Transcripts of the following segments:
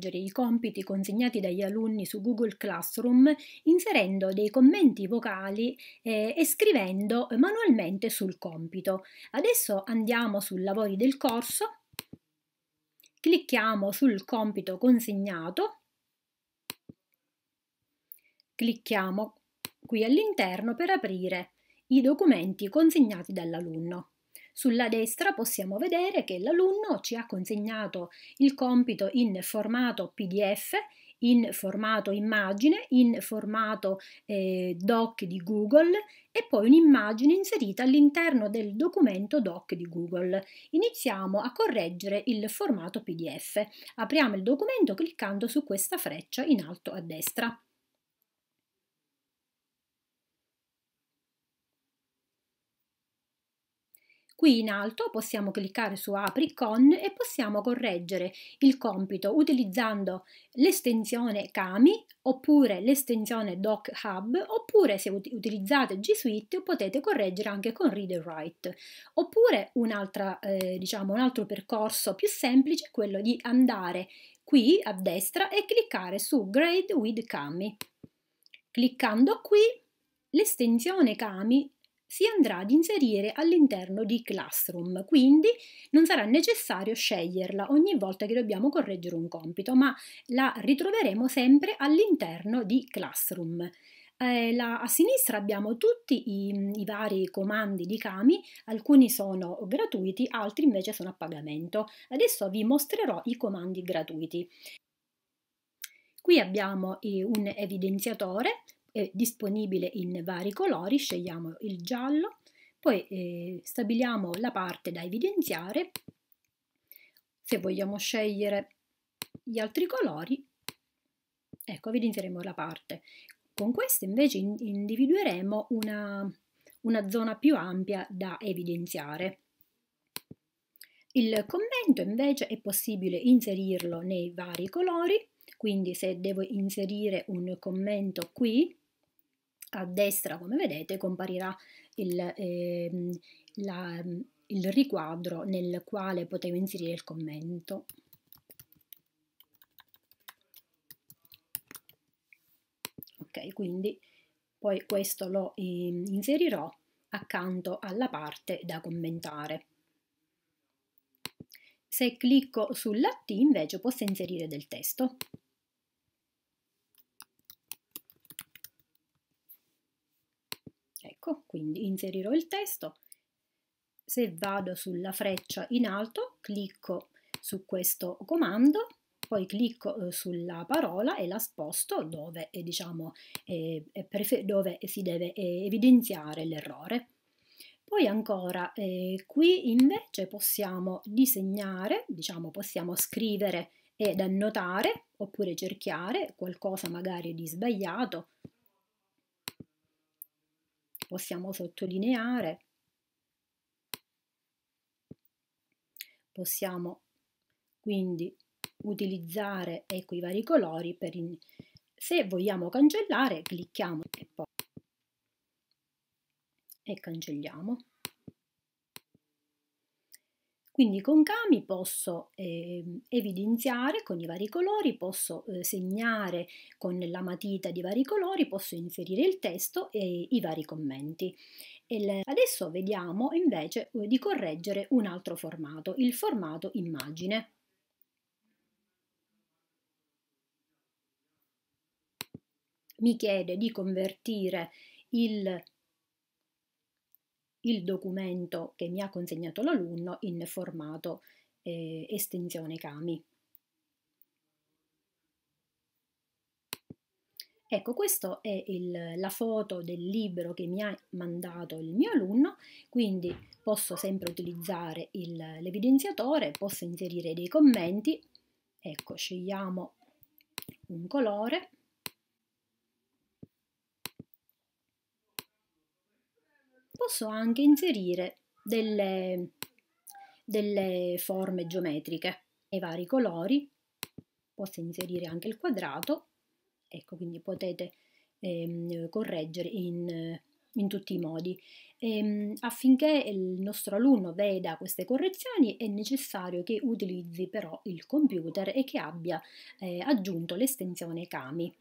correggere i compiti consegnati dagli alunni su Google Classroom inserendo dei commenti vocali eh, e scrivendo manualmente sul compito. Adesso andiamo sui lavori del corso, clicchiamo sul compito consegnato, clicchiamo qui all'interno per aprire i documenti consegnati dall'alunno. Sulla destra possiamo vedere che l'alunno ci ha consegnato il compito in formato PDF, in formato immagine, in formato eh, doc di Google e poi un'immagine inserita all'interno del documento doc di Google. Iniziamo a correggere il formato PDF. Apriamo il documento cliccando su questa freccia in alto a destra. Qui in alto possiamo cliccare su Apri con e possiamo correggere il compito utilizzando l'estensione Kami oppure l'estensione Doc Hub oppure se utilizzate G Suite potete correggere anche con Read and Write. Oppure eh, diciamo, un altro percorso più semplice è quello di andare qui a destra e cliccare su Grade with Kami. Cliccando qui l'estensione Kami si andrà ad inserire all'interno di Classroom, quindi non sarà necessario sceglierla ogni volta che dobbiamo correggere un compito, ma la ritroveremo sempre all'interno di Classroom. Eh, la, a sinistra abbiamo tutti i, i, vari comandi di Kami, alcuni sono gratuiti, altri invece sono a pagamento. Adesso vi mostrerò i comandi gratuiti. Qui abbiamo eh, un evidenziatore, è disponibile in vari colori, scegliamo il giallo, poi eh, stabiliamo la parte da evidenziare, se vogliamo scegliere gli altri colori, ecco, evidenzieremo la parte. Con questo invece individueremo una, una zona più ampia da evidenziare. Il commento invece è possibile inserirlo nei vari colori, quindi se devo inserire un commento qui, a destra, come vedete, comparirà il, eh, la, il riquadro nel quale potevo inserire il commento. Ok, quindi poi questo lo ehm, inserirò accanto alla parte da commentare. Se clicco sull'AT invece posso inserire del testo. inserirò il testo. Se vado sulla freccia in alto, clicco su questo comando, poi clicco eh, sulla parola e la sposto dove, eh, diciamo, dove si deve eh, evidenziare l'errore. Poi ancora, eh, qui invece possiamo disegnare, diciamo possiamo scrivere ed annotare oppure cerchiare qualcosa magari di sbagliato possiamo sottolineare, possiamo quindi utilizzare ecco, i vari colori per in... se vogliamo cancellare clicchiamo e poi e cancelliamo quindi con Kami posso eh, evidenziare con i vari colori, posso eh, segnare con la matita di vari colori, posso inserire il testo e i vari commenti. Le... Adesso vediamo invece eh, di correggere un altro formato, il formato immagine. Mi chiede di convertire il il documento che mi ha consegnato l'alunno in formato eh, estensione Kami. Ecco, questa è il, la foto del libro che mi ha mandato il mio alunno, quindi posso sempre utilizzare l'evidenziatore, posso inserire dei commenti. Ecco, scegliamo un colore posso anche inserire delle, delle forme geometriche e vari colori, posso inserire anche il quadrato, ecco quindi potete ehm, correggere in, in, tutti i modi. Ehm, affinché il nostro alunno veda queste correzioni è necessario che utilizzi però il computer e che abbia eh, aggiunto l'estensione Kami.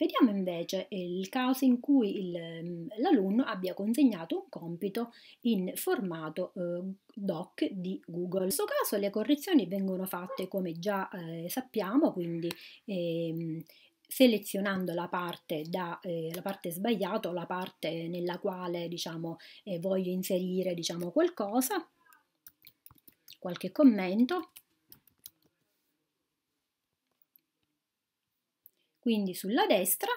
Vediamo invece il caso in cui l'alunno abbia consegnato un compito in formato eh, doc di Google. In questo caso le correzioni vengono fatte come già eh, sappiamo, quindi eh, selezionando la parte, da, eh, la parte sbagliata o la parte nella quale diciamo, eh, voglio inserire diciamo, qualcosa, qualche commento Quindi sulla destra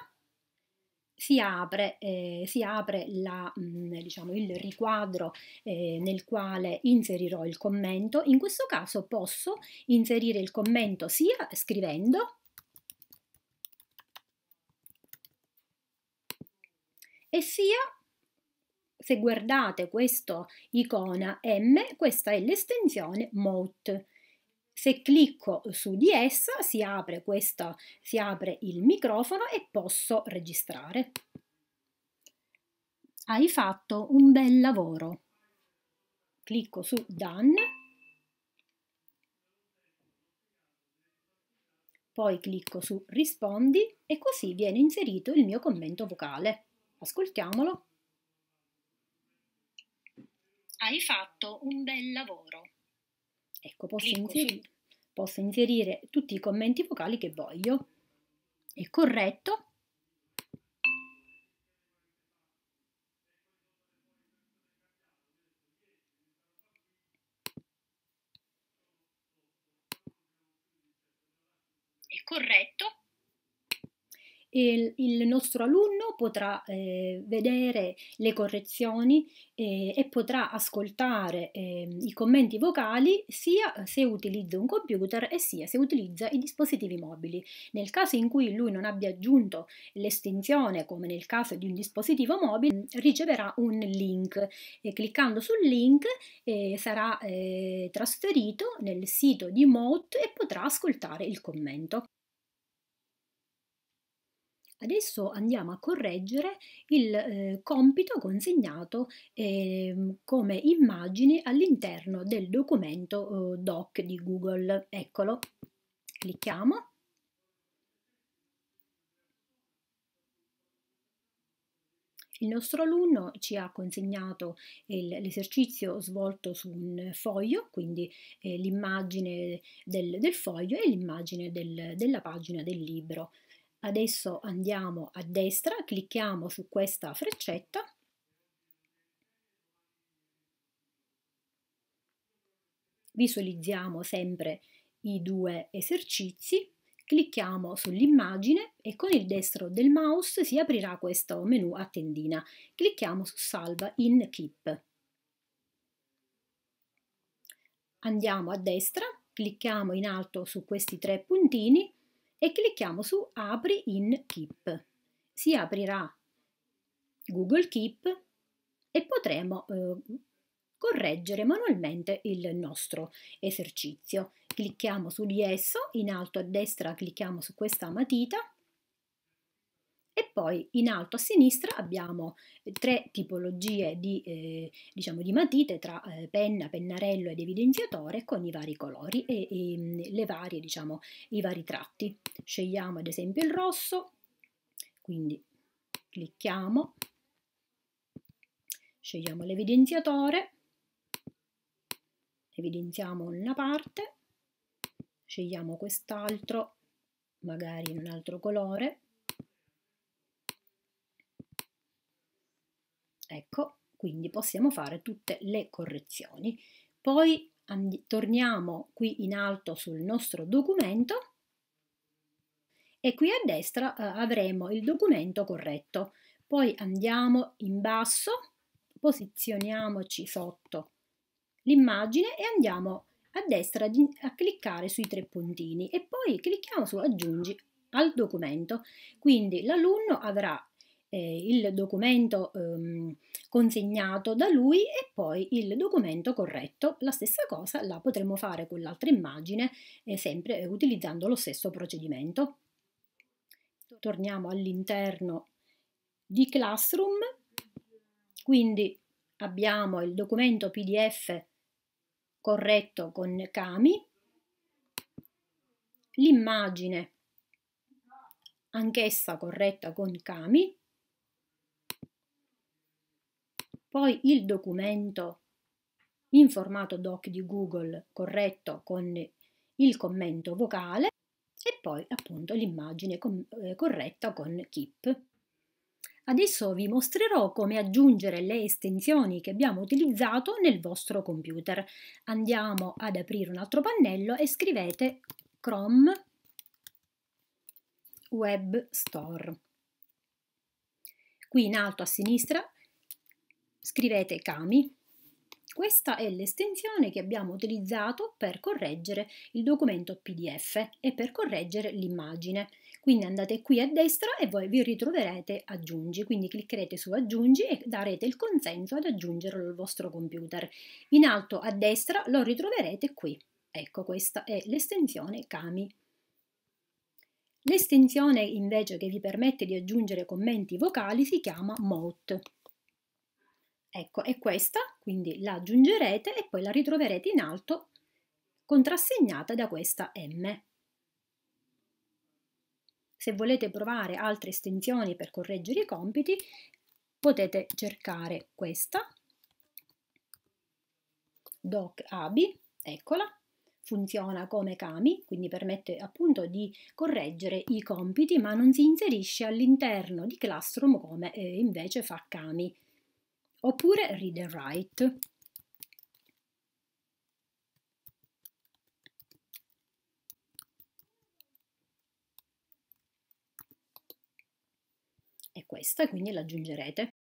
si apre, eh, si apre la, mm, diciamo, il riquadro eh, nel quale inserirò il commento. In questo caso posso inserire il commento sia scrivendo e sia se guardate questa icona M, questa è l'estensione MOTE. Se clicco su di essa si apre, questa, si apre il microfono e posso registrare. Hai fatto un bel lavoro. Clicco su Done. poi clicco su rispondi e così viene inserito il mio commento vocale. Ascoltiamolo. Hai fatto un bel lavoro. Ecco, posso, ecco posso inserire tutti i commenti vocali che voglio. È corretto. È corretto il, il nostro alunno potrà eh, vedere le correzioni eh, e potrà ascoltare eh, i commenti vocali sia se utilizza un computer e sia se utilizza i dispositivi mobili. Nel caso in cui lui non abbia aggiunto l'estinzione, come nel caso di un dispositivo mobile, riceverà un link e cliccando sul link eh, sarà eh, trasferito nel sito di Moat e potrà ascoltare il commento. Adesso andiamo a correggere il eh, compito consegnato eh, come immagine all'interno del documento eh, doc di Google. Eccolo, clicchiamo. Il nostro alunno ci ha consegnato l'esercizio svolto su un foglio, quindi eh, l'immagine del, del, foglio e l'immagine del, della pagina del libro. Adesso andiamo a destra, clicchiamo su questa freccetta visualizziamo sempre i due esercizi, clicchiamo sull'immagine e con il destro del mouse si aprirà questo menu a tendina. Clicchiamo su Salva in Keep. Andiamo a destra, clicchiamo in alto su questi tre puntini e clicchiamo su Apri in Keep. Si aprirà Google Keep e potremo eh, correggere manualmente il nostro esercizio. Clicchiamo su di esso, in alto a destra clicchiamo su questa matita e poi in alto a sinistra abbiamo eh, tre tipologie di, eh, diciamo di matite tra eh, penna, pennarello ed evidenziatore con i vari colori e, e mm, varie, diciamo, i vari tratti. Scegliamo ad esempio il rosso, quindi clicchiamo, scegliamo l'evidenziatore, evidenziamo una parte, scegliamo quest'altro, magari in un altro colore, Ecco, quindi possiamo fare tutte le correzioni. Poi torniamo qui in alto sul nostro documento e qui a destra eh, avremo il documento corretto. Poi andiamo in basso, posizioniamoci sotto l'immagine e andiamo a destra a cliccare sui tre puntini e poi clicchiamo su aggiungi al documento. Quindi l'alunno avrà eh, il documento ehm, consegnato da lui e poi il documento corretto. La stessa cosa la potremo fare con l'altra immagine, eh, sempre eh, utilizzando lo stesso procedimento. Torniamo all'interno di Classroom, quindi abbiamo il documento PDF corretto con Kami, l'immagine anch'essa corretta con Kami Poi il documento in formato doc di Google corretto con il commento vocale e poi appunto l'immagine eh, corretta con Keep. Adesso vi mostrerò come aggiungere le estensioni che abbiamo utilizzato nel vostro computer. Andiamo ad aprire un altro pannello e scrivete Chrome Web Store. Qui in alto a sinistra scrivete Kami. Questa è l'estensione che abbiamo utilizzato per correggere il documento PDF e per correggere l'immagine. Quindi andate qui a destra e voi vi ritroverete aggiungi, quindi cliccherete su aggiungi e darete il consenso ad aggiungerlo al vostro computer. In alto a destra lo ritroverete qui. Ecco, questa è l'estensione Kami. L'estensione invece che vi permette di aggiungere commenti vocali si chiama Mote. Ecco, è questa, quindi la aggiungerete e poi la ritroverete in alto contrassegnata da questa M. Se volete provare altre estensioni per correggere i compiti, potete cercare questa, doc abi, eccola, funziona come Kami, quindi permette appunto di correggere i compiti, ma non si inserisce all'interno di Classroom come eh, invece fa Kami oppure read and write. È questa, quindi l'aggiungerete.